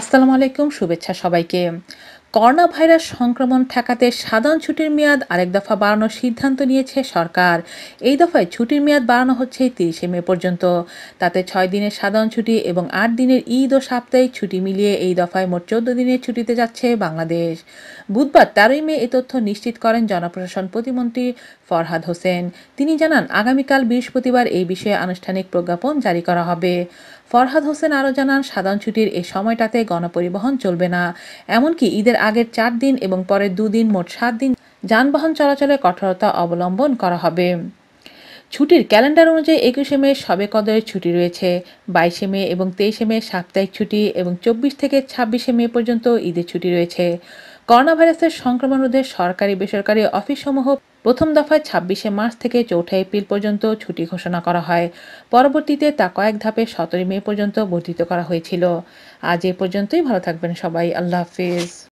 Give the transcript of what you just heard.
আসসালামু আলাইকুম শুভেচ্ছা সবাইকে করোনা ভাইরাস সংক্রমণ ঠেকাতে সাধারণ ছুটির মেয়াদ আরেক দফা বাড়ানোর সিদ্ধান্ত নিয়েছে সরকার এই দফায় ছুটির মেয়াদ বাড়ানো হচ্ছে তিরিশে মে পর্যন্ত তাতে ছয় দিনের সাধারণ ছুটি এবং আট দিনের ঈদ ও সাপ্তাহিক ছুটি মিলিয়ে এই দফায় মোট চোদ্দ দিনের ছুটিতে যাচ্ছে বাংলাদেশ বুধবার তেরোই মে এ তথ্য নিশ্চিত করেন জনপ্রশাসন প্রতিমন্ত্রী ফরহাদ হোসেন তিনি জানান আগামীকাল বৃহস্পতিবার এই বিষয়ে আনুষ্ঠানিক প্রজ্ঞাপন জারি করা হবে ফরহাদ হোসেন আরও জানান সাধারণ ছুটির এই সময়টাতে গণপরিবহন চলবে না এমনকি ঈদের আগের চার দিন এবং পরের দুদিন মোট সাত দিন যানবাহন চলাচলে কঠোরতা অবলম্বন করা হবে ছুটির ক্যালেন্ডার অনুযায়ী একুশে মে সবে কদরের ছুটি রয়েছে বাইশে মে এবং তেইশে মে সাপ্তাহিক ছুটি এবং চব্বিশ থেকে ছাব্বিশে মে পর্যন্ত ঈদের ছুটি রয়েছে করোনা ভাইরাসের সংক্রমণ রোধে সরকারি বেসরকারি অফিসসমূহ প্রথম দফায় ছাব্বিশে মার্চ থেকে চৌঠা এপ্রিল পর্যন্ত ছুটি ঘোষণা করা হয় পরবর্তীতে তা কয়েক ধাপে সতেরোই মে পর্যন্ত বর্ধিত করা হয়েছিল আজ এ পর্যন্তই ভালো থাকবেন সবাই আল্লাহ হাফিজ